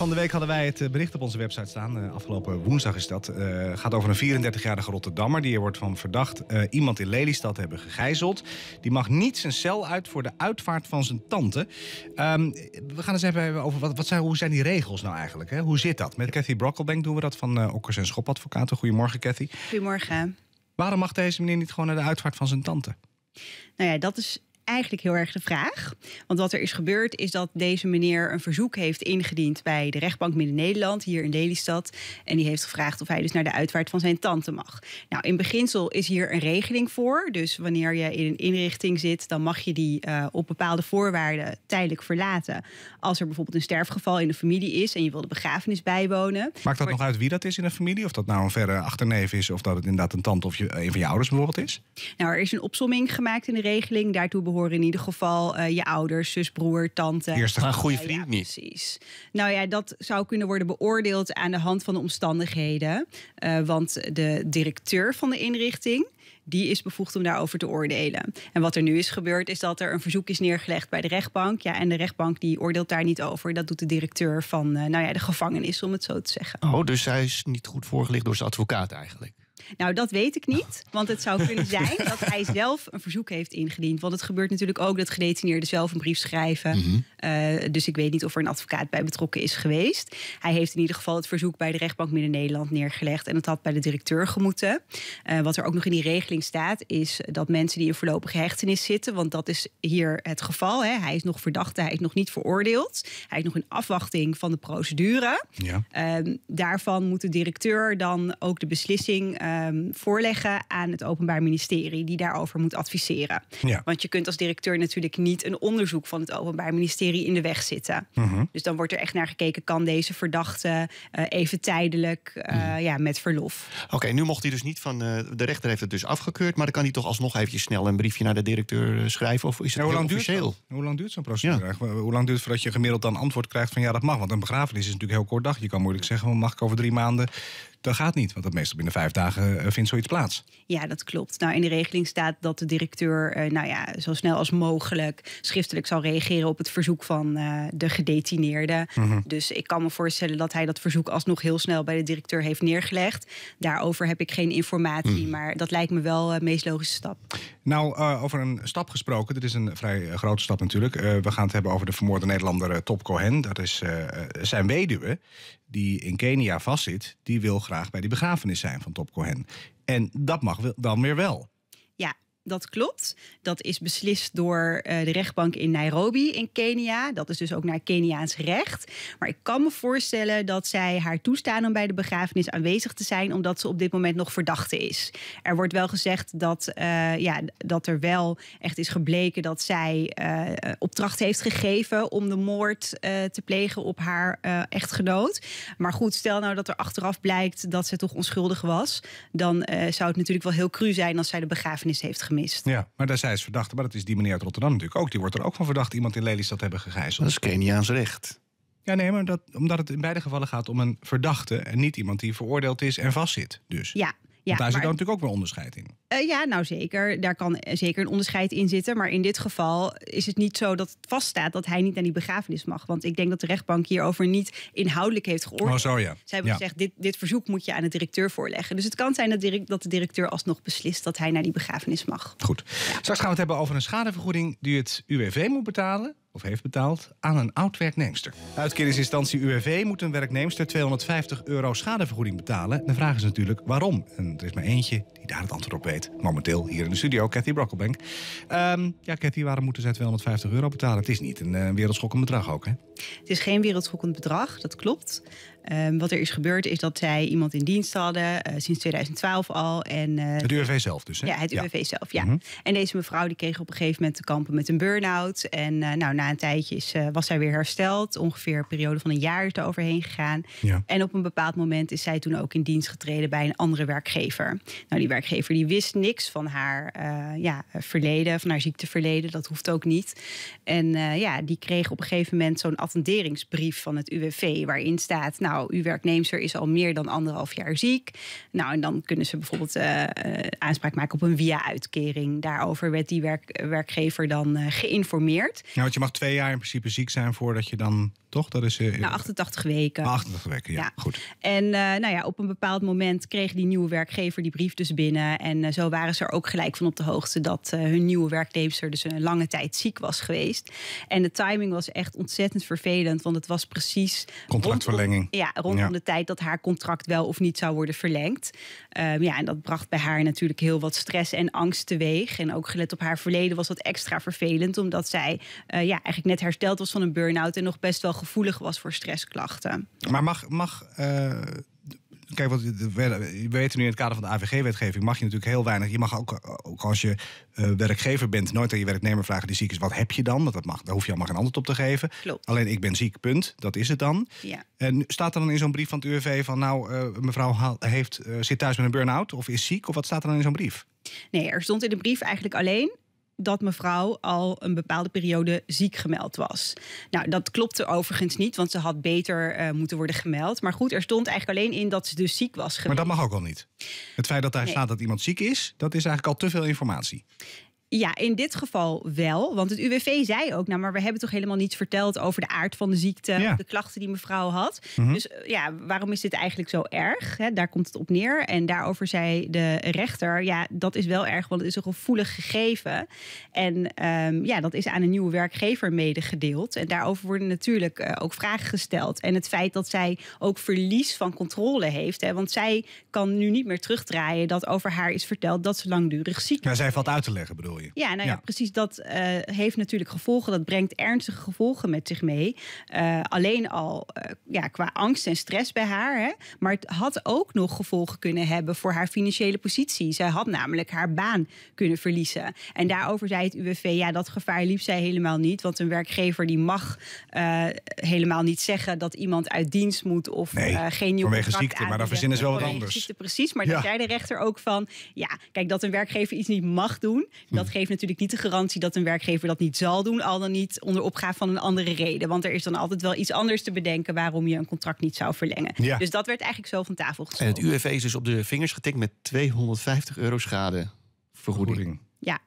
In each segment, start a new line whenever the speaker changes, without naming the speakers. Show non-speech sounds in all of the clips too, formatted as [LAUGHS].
van de week hadden wij het eh, bericht op onze website staan. Eh, afgelopen woensdag is dat. Uh, gaat over een 34-jarige Rotterdammer. Die er wordt van verdacht iemand in Lelystad hebben gegijzeld. Die mag niet zijn cel uit voor de uitvaart van zijn tante. Ehm, we gaan eens even hebben over wat, wat zijn, hoe zijn die regels nou eigenlijk? Hè? Hoe zit dat? Met Cathy Brockelbank doen we dat van uh, Okkers en Schopadvocaten. Goedemorgen, Cathy. Goedemorgen. Waarom mag deze meneer niet gewoon naar de uitvaart van zijn tante?
Nou ja, dat is eigenlijk heel erg de vraag. Want wat er is gebeurd is dat deze meneer een verzoek heeft ingediend bij de rechtbank Midden-Nederland, hier in Lelystad. En die heeft gevraagd of hij dus naar de uitvaart van zijn tante mag. Nou, in beginsel is hier een regeling voor. Dus wanneer je in een inrichting zit, dan mag je die eh, op bepaalde voorwaarden tijdelijk verlaten. Als er bijvoorbeeld een sterfgeval in de familie is en je wil de begrafenis bijwonen.
Maakt dat nog uit wie dat is in de familie? Of dat nou een verre achterneef is, of dat het inderdaad een tante of je, een van je ouders bijvoorbeeld is?
Nou, er is een opsomming gemaakt in de regeling. Daartoe behoort in ieder geval eh, je ouders, zus, broer, tante. Eerst een goede vriend niet. Precies. Nou ja, dat zou kunnen worden beoordeeld aan de hand van de omstandigheden. Eh, want de directeur van de inrichting die is bevoegd om daarover te oordelen. En wat er nu is gebeurd, is dat er een verzoek is neergelegd bij de rechtbank. Ja, en de rechtbank die oordeelt daar niet over. Dat doet de directeur van eh, nou ja, de gevangenis, om het zo te zeggen.
Oh, dus zij is niet goed voorgelicht door zijn advocaat eigenlijk?
Nou, dat weet ik niet. Want het zou kunnen zijn dat hij zelf een verzoek heeft ingediend. Want het gebeurt natuurlijk ook dat gedetineerden zelf een brief schrijven. Mhm. Eh, dus ik weet niet of er een advocaat bij betrokken is geweest. Hij heeft in ieder geval het verzoek bij de rechtbank Midden-Nederland neergelegd. En dat had bij de directeur gemoeten. Eh, wat er ook nog in die regeling staat, is dat mensen die in voorlopige hechtenis zitten. Want dat is hier het geval. Hè. Hij is nog verdachte, hij is nog niet veroordeeld. Hij is nog in afwachting van de procedure. Ja. Ehm, daarvan moet de directeur dan ook de beslissing eh, Ehm, voorleggen aan het Openbaar Ministerie, die daarover moet adviseren. Want je kunt als directeur natuurlijk niet een onderzoek van het Openbaar Ministerie in de weg zitten. Mhm. Dus dan wordt er echt naar gekeken, kan deze verdachte eh, even tijdelijk eh, mhm. ja,
met verlof. Oké, nu mocht hij dus niet van, eh, de rechter heeft het dus afgekeurd, maar dan kan hij toch alsnog eventjes snel een briefje naar de directeur schrijven? Of is het hoe lang officieel? Duurt hoe lang duurt zo'n procedure? Hoe lang duurt het voordat je gemiddeld dan antwoord krijgt van ja, dat mag? Want een begrafenis is natuurlijk heel kort dag. Je kan moeilijk zeggen, mag ik over drie maanden dat gaat niet. Want dat meestal binnen vijf dagen eh, vindt zoiets plaats.
Ja, dat klopt. Nou, in de regeling staat dat de directeur eh, nou ja, zo snel als mogelijk schriftelijk zal reageren op het verzoek van eh, de gedetineerde. Mhm. Dus ik kan me voorstellen dat hij dat verzoek alsnog heel snel bij de directeur heeft neergelegd. Daarover heb ik geen informatie, mhm. maar dat lijkt me wel de meest logische stap.
Nou, eh, over een stap gesproken. Dit is een vrij eh, grote stap natuurlijk. Eh, we gaan het hebben over de vermoorde Nederlander Top Cohen. Dat is zijn weduwe, die in Kenia vastzit. Die wil graag bij die begrafenis zijn van Top Cohen. En dat mag dan weer wel
dat klopt. Dat is beslist door eh, de rechtbank in Nairobi in Kenia. Dat is dus ook naar Keniaans recht. Maar ik kan me voorstellen dat zij haar toestaan om bij de begrafenis aanwezig te zijn, omdat ze op dit moment nog verdachte is. Er wordt wel gezegd dat, eh, ja, dat er wel echt is gebleken dat zij eh, opdracht heeft gegeven om de moord te plegen op haar echtgenoot. Maar goed, stel nou dat er achteraf blijkt dat ze toch onschuldig was, dan zou het natuurlijk wel heel cru zijn als zij de begrafenis heeft gegeven gemist.
Ja, maar daar zijn ze verdachten. Maar dat is die meneer uit Rotterdam natuurlijk ook. Die wordt er ook van verdacht iemand in Lelystad hebben gegijzeld. Dat is Keniaans recht. Ja, nee, maar dat, omdat het in beide gevallen gaat om een verdachte en niet iemand die veroordeeld is en vastzit. Dus. Ja, ja, daar zit dan natuurlijk ook wel onderscheid in.
Eh, ja, nou zeker. Daar kan eh, zeker een onderscheid in zitten. Maar in dit geval is het niet zo dat het vaststaat dat hij niet naar die begrafenis mag. Want ik denk dat de rechtbank hierover niet inhoudelijk heeft geoordeeld. Oh, zo ja. Ze hebben gezegd, dit, dit verzoek moet je aan de directeur voorleggen. Dus het kan zijn dat, dat de directeur alsnog beslist dat hij naar die begrafenis mag. Goed.
Ja. Straks gaan we het hebben over een schadevergoeding die het UWV moet betalen of heeft betaald aan een oud-werknemster. Uitkeringsinstantie UWV moet een werknemster 250 euro schadevergoeding betalen. De vraag is natuurlijk waarom. En er is maar eentje die daar het antwoord op weet. Momenteel hier in de studio, Cathy Brokkelbank. Ehm, ja, Cathy, waarom moeten zij 250 euro betalen? Het is niet een uh, wereldschokkend bedrag ook, hè?
Het is geen wereldschokkend bedrag, dat klopt. Ehm, wat er is gebeurd is dat zij iemand in dienst hadden, eh, sinds 2012 al. En, eh, het UWV zelf dus, hè? Ja, het UWV zelf, ja. Mhm. En deze mevrouw die kreeg op een gegeven moment te kampen met een burn-out. En eh, nou, na een tijdje is, was zij weer hersteld. Ongeveer een periode van een jaar is er overheen gegaan. Ja. En op een bepaald moment is zij toen ook in dienst getreden bij een andere werkgever. Nou, die werkgever die wist niks van haar ja, verleden, van haar ziekteverleden. Dat hoeft ook niet. En ja, die kreeg op een gegeven moment zo'n attenderingsbrief van het UWV... waarin staat... Nou, nou, uw werknemer is al meer dan anderhalf jaar ziek. Nou, en dan kunnen ze bijvoorbeeld eh, eh, aanspraak maken op een via-uitkering. Daarover werd die werk, werkgever dan eh, geïnformeerd.
Nou, want je mag twee jaar in principe ziek zijn voordat je dan toch? Dat is, 88 eh, nou, weken. 88 ah, weken, ja. Goed.
En eh, nou ja, op een bepaald moment kreeg die nieuwe werkgever die brief dus binnen. En eh, zo waren ze er ook gelijk van op de hoogte dat hun nieuwe werknemster dus een lange tijd ziek was geweest. En de timing was echt ontzettend vervelend, want het was precies... Contractverlenging. Rondom, ja, rondom de tijd dat haar contract wel of niet zou worden verlengd. Ehm, ja, en dat bracht bij haar natuurlijk heel wat stress en angst teweeg. En ook gelet op haar verleden was dat extra vervelend, omdat zij ja, eigenlijk net hersteld was van een burn-out en nog best wel gevoelig was voor stressklachten.
Maar mag. mag uh, Kijk, wat we weten nu in het kader van de AVG-wetgeving mag je natuurlijk heel weinig. Je mag ook, ook als je eh, werkgever bent, nooit aan je werknemer vragen die ziek is: wat heb je dan? dat mag, daar hoef je allemaal geen antwoord op te geven. Klopt. Alleen ik ben ziek, punt. Dat is het dan. Ja. En staat er dan in zo'n brief van het UWV van: nou, eh, mevrouw heeft, zit thuis met een burn-out of is ziek? Of wat staat er dan in zo'n brief?
Nee, er stond in de brief eigenlijk alleen dat mevrouw al een bepaalde periode ziek gemeld was. Nou, dat klopte overigens niet, want ze had beter eh, moeten worden gemeld. Maar goed, er stond eigenlijk alleen in dat ze dus ziek was Maar dat
mag ook al niet. Het feit dat daar staat dat iemand ziek is, dat is eigenlijk al te veel informatie.
Ja, in dit geval wel. Want het UWV zei ook, nou, maar we hebben toch helemaal niets verteld over de aard van de ziekte, de klachten die mevrouw had. Mhm. Dus eh, ja, waarom is dit eigenlijk zo erg? daar komt het op neer. En daarover zei de rechter, ja, dat is wel erg, want het is een gevoelig gegeven. En ehm, ja, dat is aan een nieuwe werkgever medegedeeld. En daarover worden natuurlijk eh, ook vragen gesteld. En het feit dat zij ook verlies van controle heeft, want zij kan nu niet meer terugdraaien dat over haar is verteld dat ze langdurig ziek is.
Ja, zij valt uit te leggen, bedoel je?
Ja, nou ja, precies. Dat eh, heeft natuurlijk gevolgen. Dat brengt ernstige gevolgen met zich mee. Eh, alleen al eh, ja, qua angst en stress bij haar. Hè. Maar het had ook nog gevolgen kunnen hebben voor haar financiële positie. Zij had namelijk haar baan kunnen verliezen. En daarover zei het UWV, ja, dat gevaar liep zij helemaal niet. Want een werkgever die mag helemaal niet zeggen dat iemand uit dienst moet of nee, geen nieuwe contract ziekte, maar dan verzinnen ze wel wat anders. Ziekte, precies, maar ja. daar zei de rechter ook van, ja, kijk, dat een werkgever iets niet mag doen, dat geeft natuurlijk niet de garantie dat een werkgever dat niet zal doen, al dan niet onder opgave van een andere reden. Want er is dan altijd wel iets anders te bedenken waarom je een contract niet zou verlengen. Ja. Dus dat werd eigenlijk zo van tafel geschoven. En het
UWV is dus op de vingers getikt met 250 euro schadevergoeding. Ja.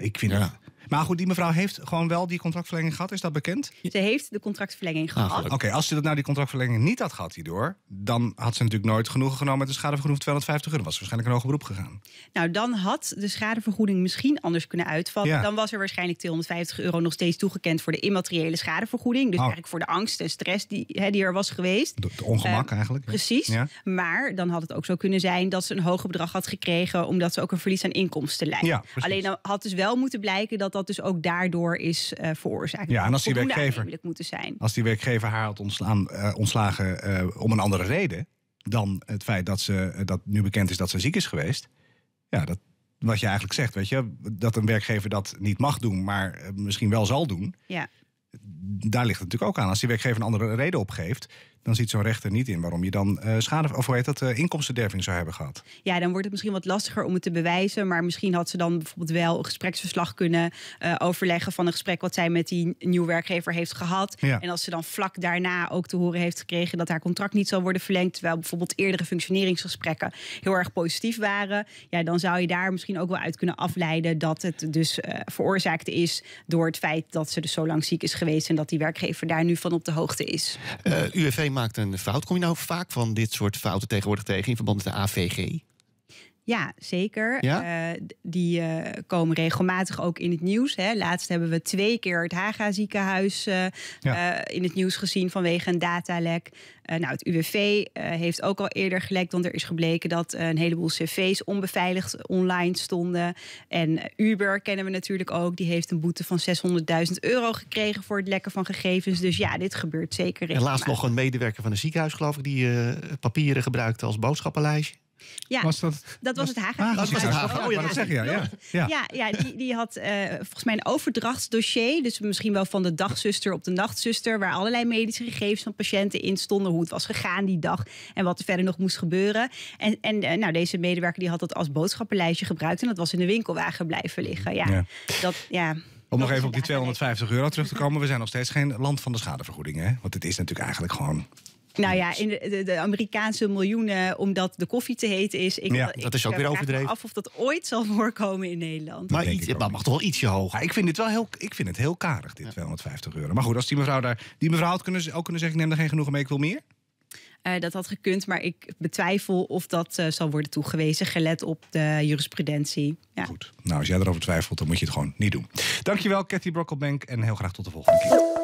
ik vind ja. dat maar goed, die mevrouw heeft gewoon wel die contractverlenging gehad. Is dat bekend? Ze heeft de contractverlenging ah, gehad. Oké, als ze dat nou die contractverlenging niet had gehad hierdoor... dan had ze natuurlijk nooit genoegen genomen met de schadevergoeding van 250 euro. was waarschijnlijk een hoger beroep gegaan.
Nou, dan had de schadevergoeding misschien anders kunnen uitvallen. Dan was er waarschijnlijk 250 euro nog steeds toegekend... voor de immateriële schadevergoeding. Dus oh. eigenlijk voor de angst en stress die, die er was geweest. Het ongemak ehm, eigenlijk. Precies. Maar dan had het ook zo kunnen zijn dat ze een hoger bedrag had gekregen... omdat ze ook een verlies aan inkomsten leidt. Alleen dan had dus wel moeten blijken dat dat dus ook daardoor is uh, veroorzaakt. Ja, en als die werkgever, moeten zijn.
Als die werkgever haar had eh, ontslagen eh, om een andere reden dan het feit dat, ze, dat nu bekend is dat ze ziek is geweest. Ja, dat, wat je eigenlijk zegt, weet je, dat een werkgever dat niet mag doen, maar misschien wel zal doen. Ja. Daar ligt het natuurlijk ook aan. Als die werkgever een andere reden opgeeft, dan ziet zo'n rechter niet in waarom je dan eh, schade of hoe heet dat, uh, inkomstenderving zou hebben gehad.
Ja, dan wordt het misschien wat lastiger om het te bewijzen. Maar misschien had ze dan bijvoorbeeld wel een gespreksverslag kunnen eh, overleggen van een gesprek wat zij met die nieuwe werkgever heeft gehad. En als ze dan vlak daarna ook te horen heeft gekregen dat haar contract niet zal worden verlengd. Terwijl bijvoorbeeld eerdere functioneringsgesprekken heel erg positief waren. Ja, dan zou je daar misschien ook wel uit kunnen afleiden dat het dus veroorzaakt is door het feit dat ze dus zo lang ziek is geweest en dat die werkgever daar nu van op de hoogte is.
UFV e maakt een fout. Kom je nou vaak van dit soort fouten tegenwoordig tegen in verband met de AVG?
Ja, zeker. Eh, die eh, komen regelmatig ook in het nieuws. Hè. Laatst hebben we twee keer het Haga ziekenhuis eh, in het nieuws gezien vanwege een datalek. nou, het UWV heeft ook al eerder gelekt, want er is gebleken dat een heleboel cv's onbeveiligd online stonden. En Uber kennen we natuurlijk ook. Die heeft een boete van 600.000 euro gekregen voor het lekken van gegevens. Dus ja, dit gebeurt zeker. En laatst nog
een medewerker van een ziekenhuis, geloof ik, die papieren gebruikte als boodschappenlijstje. Ja, was dat, dat was, het Haga. Dat was het Oh ja, dat zeg je. Ja, ja. ja,
ja die, die had eh, volgens mij een overdrachtsdossier. Dus misschien wel van de dagzuster op de nachtzuster. Waar allerlei medische gegevens van patiënten in stonden. Hoe het was gegaan die dag. En wat er verder nog moest gebeuren. En, en eh, nou, deze medewerker die had dat als boodschappenlijstje gebruikt. En dat was in de winkelwagen blijven liggen. Ja, Dat, ja.
Om nog even op die 250 euro terug te komen. We zijn nog steeds geen land van de schadevergoedingen. Want het is natuurlijk eigenlijk gewoon
nou ja, in de, Amerikaanse miljoenen omdat de koffie te heet is. Ik, ja, dat is ook weer overdreven. af of dat ooit zal [LAUGHS] voorkomen in Nederland. Maar, iets, maar
mag toch wel ietsje hoger. ik vind, dit wel heel, ik vind het heel karig, dit 250 euro. Maar goed, als die mevrouw daar. Die mevrouw had kunnen, ook kunnen zeggen: ik neem er geen genoegen mee, ik wil meer.
Eh, dat had gekund, maar ik betwijfel of dat eh, zal worden toegewezen, gelet op de jurisprudentie. Ja. Goed.
Nou, als jij erover twijfelt, dan moet je het gewoon niet doen. Dankjewel, Cathy Brokkelbank, en heel graag tot de volgende keer.